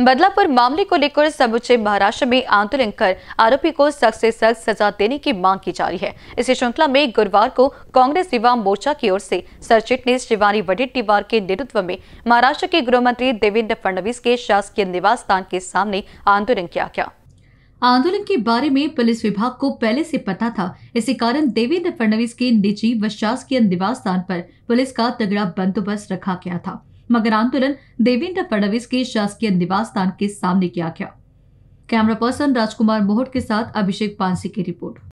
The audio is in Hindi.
बदलापुर मामले को लेकर समुचे महाराष्ट्र में आंदोलन कर आरोपी को सख्त से सख्त सजा देने की मांग की जा रही है इसी श्रृंखला में गुरुवार को कांग्रेस युवा मोर्चा की ओर से सरचिट शिवानी वडेट्टीवार के नेतृत्व में महाराष्ट्र के गृह मंत्री देवेंद्र फडणवीस के शासकीय निवास स्थान के सामने आंदोलन किया गया आंदोलन के बारे में पुलिस विभाग को पहले से पता था इसी कारण देवेंद्र फडणवीस के निजी व शासकीय निवास स्थान पर पुलिस का तगड़ा बंदोबस्त रखा गया था मगर आंदोलन देवेंद्र फडणवीस के शासकीय निवास स्थान के सामने किया गया कैमरा पर्सन राजकुमार मोहट के साथ अभिषेक पांसी की रिपोर्ट